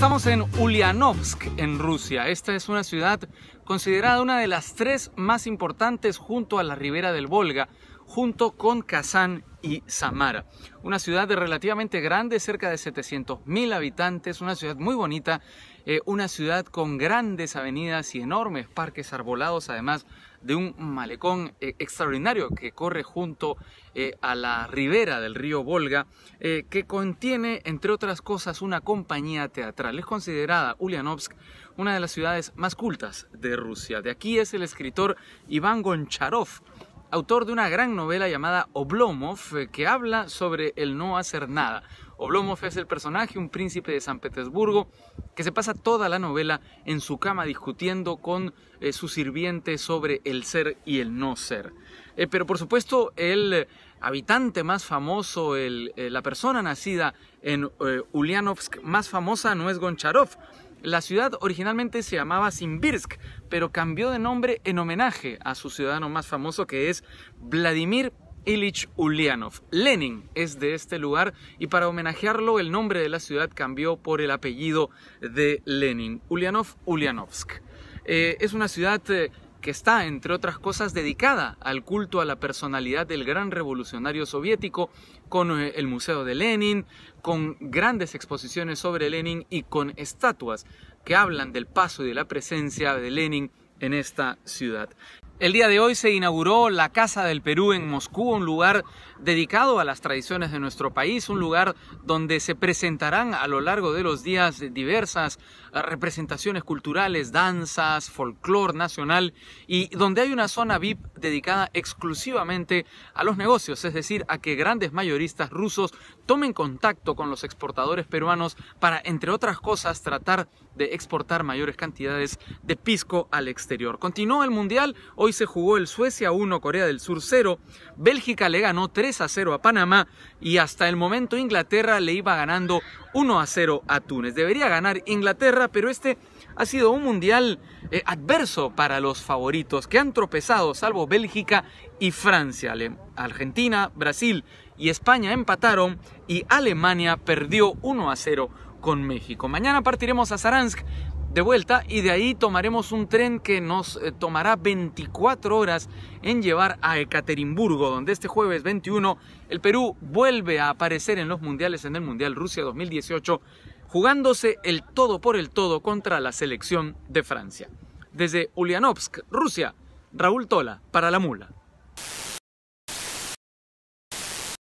estamos en Ulyanovsk, en Rusia. Esta es una ciudad considerada una de las tres más importantes junto a la ribera del Volga, junto con Kazán y Samara. Una ciudad de relativamente grande, cerca de 700.000 habitantes, una ciudad muy bonita, eh, una ciudad con grandes avenidas y enormes parques arbolados, además de un malecón eh, extraordinario que corre junto eh, a la ribera del río Volga, que contiene, entre otras cosas, una compañía teatral. Es considerada Ulyanovsk una de las ciudades más cultas de Rusia. De aquí es el escritor Iván Goncharov, autor de una gran novela llamada Oblomov, eh, que habla sobre el no hacer nada. Oblomov es el personaje, un príncipe de San Petersburgo, que se pasa toda la novela en su cama discutiendo con eh, su sirviente sobre el ser y el no ser. Eh, pero por supuesto, el habitante más famoso, la persona nacida en Ulyanovsk más famosa no es Goncharov, la ciudad originalmente se llamaba Simbirsk, pero cambió de nombre en homenaje a su ciudadano más famoso que es Vladimir Ilich Ulyanov. Lenin es de este lugar y para homenajearlo el nombre de la ciudad cambió por el apellido de Lenin, Ulyanov Ulyanovsk. Eh, es una ciudad eh, que está, entre otras cosas, dedicada al culto a la personalidad del gran revolucionario soviético, con eh, el Museo de Lenin, con grandes exposiciones sobre Lenin y con estatuas que hablan del paso y de la presencia de Lenin en esta ciudad. El día de hoy se inauguró la Casa del Perú en Moscú, un lugar dedicado a las tradiciones de nuestro país, un lugar donde se presentarán a lo largo de los días diversas representaciones culturales, danzas, folclor nacional y donde hay una zona VIP dedicada exclusivamente a los negocios, es decir, a que grandes mayoristas rusos tomen contacto con los exportadores peruanos para, entre otras cosas, tratar de exportar mayores cantidades de pisco al exterior. Continuó el Mundial, se jugó el Suecia 1, Corea del Sur 0. Bélgica le ganó 3 a 0 a Panamá y hasta el momento Inglaterra le iba ganando 1 a 0 a Túnez. Debería ganar Inglaterra, pero este ha sido un mundial eh, adverso para los favoritos que han tropezado, salvo Bélgica y Francia. Argentina, Brasil y España empataron y Alemania perdió 1 a 0 con México. Mañana partiremos a Saransk de vuelta y de ahí tomaremos un tren que nos eh, tomará 24 horas en llevar a Ekaterimburgo, donde este jueves 21 el Perú vuelve a aparecer en los mundiales en el Mundial Rusia 2018, jugándose el todo por el todo contra la selección de Francia. Desde Ulyanovsk, Rusia, Raúl Tola, para la mula.